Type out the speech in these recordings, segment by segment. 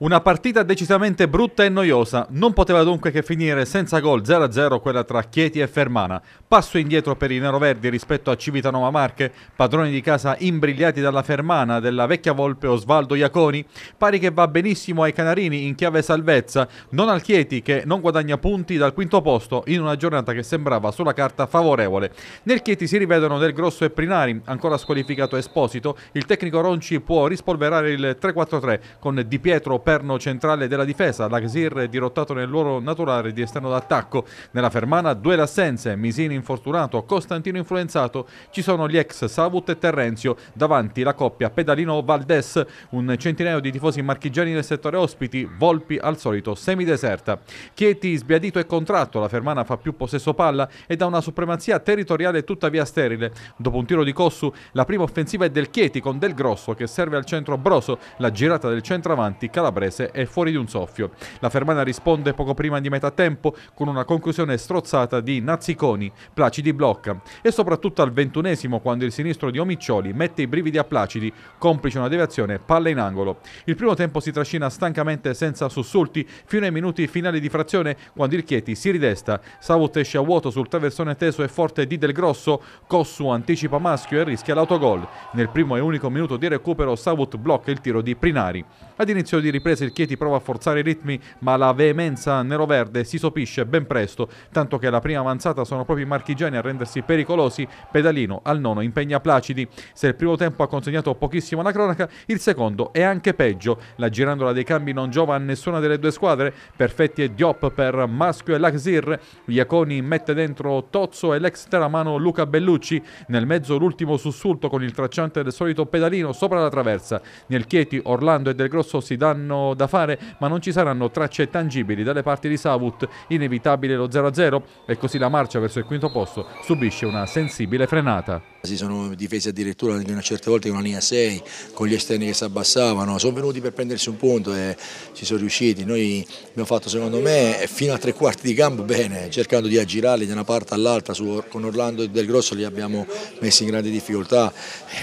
Una partita decisamente brutta e noiosa, non poteva dunque che finire senza gol 0-0 quella tra Chieti e Fermana. Passo indietro per i neroverdi rispetto a Civitanova Marche, padroni di casa imbrigliati dalla Fermana della vecchia volpe Osvaldo Iaconi, pari che va benissimo ai Canarini in chiave salvezza, non al Chieti che non guadagna punti dal quinto posto in una giornata che sembrava sulla carta favorevole. Nel Chieti si rivedono Del Grosso e Prinari, ancora squalificato Esposito, il tecnico Ronci può rispolverare il 3-4-3 con Di Pietro Perno centrale della difesa, Laxir è dirottato nel loro naturale di esterno d'attacco. Nella fermana due l'assenze, Misini infortunato, Costantino influenzato, ci sono gli ex Savut e Terrenzio, davanti la coppia Pedalino-Valdes, un centinaio di tifosi marchigiani nel settore ospiti, Volpi al solito semideserta. Chieti sbiadito e contratto, la fermana fa più possesso palla e da una supremazia territoriale tuttavia sterile. Dopo un tiro di Cossu, la prima offensiva è del Chieti con Del Grosso che serve al centro Broso, la girata del centravanti Calabria prese è fuori di un soffio. La Fermana risponde poco prima di metà tempo con una conclusione strozzata di Nazziconi, Placidi blocca e soprattutto al ventunesimo quando il sinistro di Omiccioli mette i brividi a Placidi, complice una deviazione, palla in angolo. Il primo tempo si trascina stancamente senza sussulti fino ai minuti finali di frazione quando il Chieti si ridesta, Savut esce a vuoto sul traversone teso e forte di Del Grosso, Cossu anticipa Maschio e rischia l'autogol. Nel primo e unico minuto di recupero Savut blocca il tiro di Prinari. Ad inizio di ripresa riprese il Chieti prova a forzare i ritmi, ma la veemenza nero-verde si sopisce ben presto, tanto che alla prima avanzata sono proprio i marchigiani a rendersi pericolosi. Pedalino al nono impegna Placidi. Se il primo tempo ha consegnato pochissimo alla cronaca, il secondo è anche peggio. La girandola dei cambi non giova a nessuna delle due squadre. Perfetti e Diop per Maschio e Laxir. Iaconi mette dentro Tozzo e l'ex teramano Luca Bellucci. Nel mezzo l'ultimo sussulto con il tracciante del solito pedalino sopra la traversa. Nel Chieti Orlando e Del Grosso si danno saranno da fare, ma non ci saranno tracce tangibili dalle parti di Savut, inevitabile lo 0-0 e così la marcia verso il quinto posto subisce una sensibile frenata. Si sono difesi addirittura una certa volta con una linea 6, con gli esterni che si abbassavano, sono venuti per prendersi un punto e ci sono riusciti. Noi abbiamo fatto secondo me fino a tre quarti di campo bene, cercando di aggirarli da una parte all'altra, con Orlando e Del Grosso li abbiamo messi in grande difficoltà.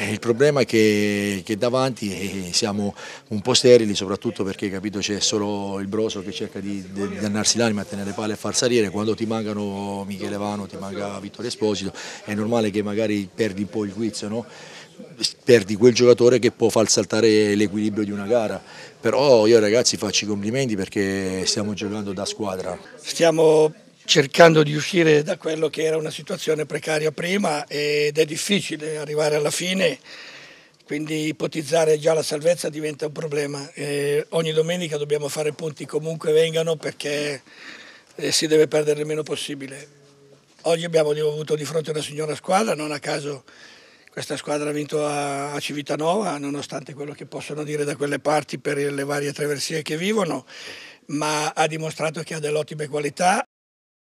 Eh, il problema è che, che davanti eh, siamo un po' sterili, soprattutto perché capito c'è solo il Broso che cerca di, dannarsi l'anima, tenere palle e far salire, quando ti mancano Michele Vano, ti manca Vittorio Esposito, è normale che magari perdi un po' il guizzo, no? perdi quel giocatore che può far saltare l'equilibrio di una gara. Però io ragazzi faccio i complimenti perché stiamo giocando da squadra. Stiamo cercando di uscire da quello che era una situazione precaria prima ed è difficile arrivare alla fine quindi ipotizzare già la salvezza diventa un problema. E ogni domenica dobbiamo fare punti comunque vengano perché eh, si deve perdere il meno possibile. Oggi abbiamo avuto di fronte una signora squadra, non a caso questa squadra ha vinto a Civitanova, nonostante quello che possono dire da quelle parti per le varie traversie che vivono, ma ha dimostrato che ha delle ottime qualità,